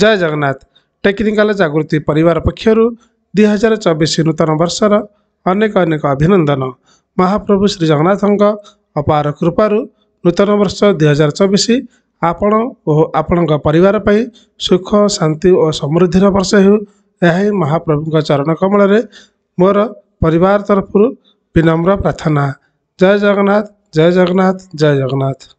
ଜୟ Jagannath technical ଜାଗୃତି ପରିବାର ପକ୍ଷରୁ ଦୁଇ ହଜାର ଚବିଶ ନୂତନ ବର୍ଷର ଅନେକ ଅନେକ ଅଭିନନ୍ଦନ ମହାପ୍ରଭୁ ଶ୍ରୀ ଜଗନ୍ନାଥଙ୍କ ଅପାର କୃପାରୁ ନୂତନ ବର୍ଷ ଦୁଇ ହଜାର ଚବିଶ ଆପଣ ଓ ଆପଣଙ୍କ ପରିବାର ପାଇଁ ସୁଖ ଶାନ୍ତି ଓ ସମୃଦ୍ଧିର ବର୍ଷ ହେଉ ଏହା ହିଁ ମହାପ୍ରଭୁଙ୍କ ଚରଣ କମଳରେ ମୋର ପରିବାର ତରଫରୁ ବିନମ୍ର ପ୍ରାର୍ଥନା ଜୟ ଜଗନ୍ନାଥ ଜୟ ଜଗନ୍ନାଥ ଜୟ ଜଗନ୍ନାଥ